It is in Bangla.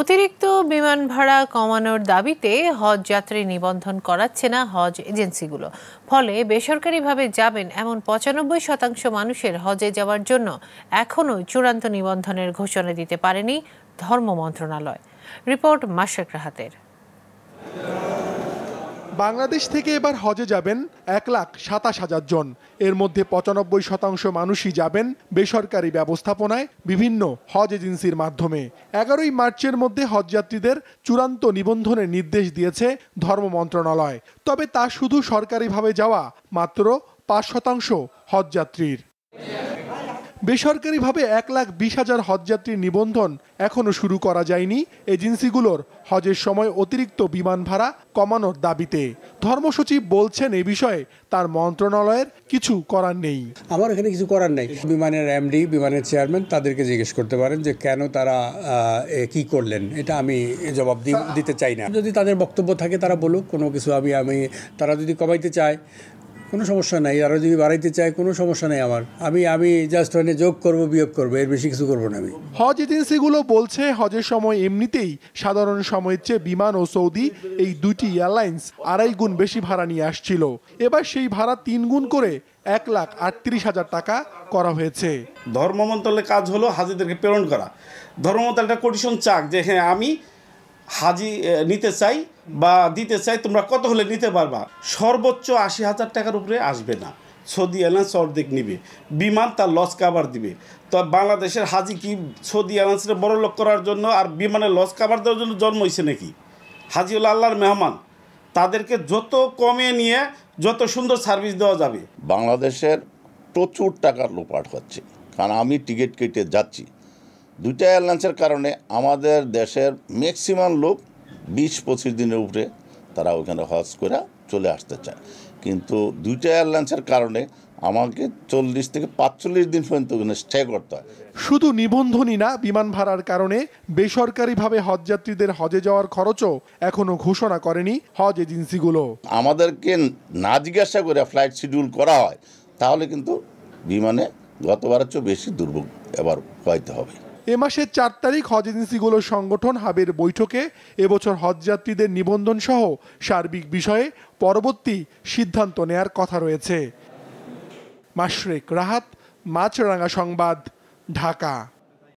অতিরিক্ত বিমান ভাড়া কমানোর দাবিতে হজ যাত্রী নিবন্ধন করাচ্ছে না হজ এজেন্সিগুলো ফলে বেসরকারিভাবে যাবেন এমন পঁচানব্বই শতাংশ মানুষের হজে যাওয়ার জন্য এখনও চূড়ান্ত নিবন্ধনের ঘোষণা দিতে পারেনি ধর্ম মন্ত্রণালয় রিপোর্ট মাসেক রাহাতের বাংলাদেশ থেকে এবার হজে যাবেন এক লাখ সাতাশ হাজার জন এর মধ্যে পঁচানব্বই শতাংশ মানুষই যাবেন বেসরকারি ব্যবস্থাপনায় বিভিন্ন হজ এজেন্সির মাধ্যমে এগারোই মার্চের মধ্যে হজযাত্রীদের চূড়ান্ত নিবন্ধনের নির্দেশ দিয়েছে ধর্ম মন্ত্রণালয় তবে তা শুধু সরকারিভাবে যাওয়া মাত্র পাঁচ শতাংশ হজযাত্রীর বেসরকারিভাবে এক লাখ বিশ হাজার হজযাত্রীর নিবন্ধন এখনও শুরু করা যায়নি এজেন্সিগুলোর হজের সময় অতিরিক্ত বিমান ভাড়া কমানোর দাবিতে ধর্মসচিব বলছেন এ বিষয়ে তার মন্ত্রণালয়ের কিছু করার নেই আমার এখানে কিছু করার নেই বিমানের এমডি বিমানের চেয়ারম্যান তাদেরকে জিজ্ঞেস করতে পারেন যে কেন তারা কি করলেন এটা আমি জবাব দিতে চাই না যদি তাদের বক্তব্য থাকে তারা বলুক কোনো কিছু আমি আমি তারা যদি কমাইতে চায় কোনো সমস্যা নাই আরও যদি বাড়াইতে চায় কোনো সমস্যা নেই আমার আমি আমি জাস্ট ওখানে যোগ করব বিয়োগ করব এর বেশি কিছু করবো না আমি হজ এজেন্সিগুলো বলছে হজের সময় এমনিতেই সাধারণ সময়ের চেয়ে বিমান ও সৌদি এই দুটি এয়ারলাইন্স আড়াই গুণ বেশি ভাড়া নিয়ে আসছিল এবার সেই ভাড়া তিন গুণ করে এক লাখ আটত্রিশ হাজার টাকা করা হয়েছে ধর্ম মন্ত্রণালয়ের কাজ হলো হাজিদেরকে প্রেরণ করা ধর্ম মন্ত্রণালয়টা একটা চাক যে হ্যাঁ আমি হাজি নিতে চাই বা দিতে চাই তোমরা কত হলে নিতে পারবা সর্বোচ্চ আশি হাজার টাকার উপরে আসবে না সৌদি এয়ারলাইন্স অর্ধেক নিবে বিমান তার লস কাভার দিবে তো বাংলাদেশের হাজি কি সৌদি এয়ারলাইন্সের বড় লোক করার জন্য আর বিমানের লস কাভার দেওয়ার জন্য জন্ম হয়েছে নাকি হাজি আল্লাহর মেহমান তাদেরকে যত কমে নিয়ে যত সুন্দর সার্ভিস দেওয়া যাবে বাংলাদেশের প্রচুর টাকার লোপাট হচ্ছে কারণ আমি টিকিট কেটে যাচ্ছি দুইটা এয়ারলাইন্সের কারণে আমাদের দেশের ম্যাক্সিমাম লোক বিশ পঁচিশ দিনের উপরে তারা ওখানে হজ করে চলে আসতে চায় কিন্তু দুইটা এয়ারলাইন্সের কারণে আমাকে চল্লিশ থেকে পাঁচচল্লিশ দিন পর্যন্ত ওখানে স্টে করতে হয় শুধু নিবন্ধনই না বিমান ভাড়ার কারণে বেসরকারিভাবে হজযাত্রীদের হজে যাওয়ার খরচও এখনও ঘোষণা করেনি হজ এজেন্সিগুলো আমাদেরকে না জিজ্ঞাসা করে ফ্লাইট শিডিউল করা হয় তাহলে কিন্তু বিমানে গতবারের চেয়ে বেশি দুর্ভোগ এবার হয়তে হবে এ মাসের চার তারিখ হজ এজেন্সিগুলোর সংগঠন হাবের বৈঠকে এবছর হজযাত্রীদের নিবন্ধন সহ সার্বিক বিষয়ে পরবর্তী সিদ্ধান্ত নেয়ার কথা রয়েছে মাশরেক রাহাত মাছরাঙা সংবাদ ঢাকা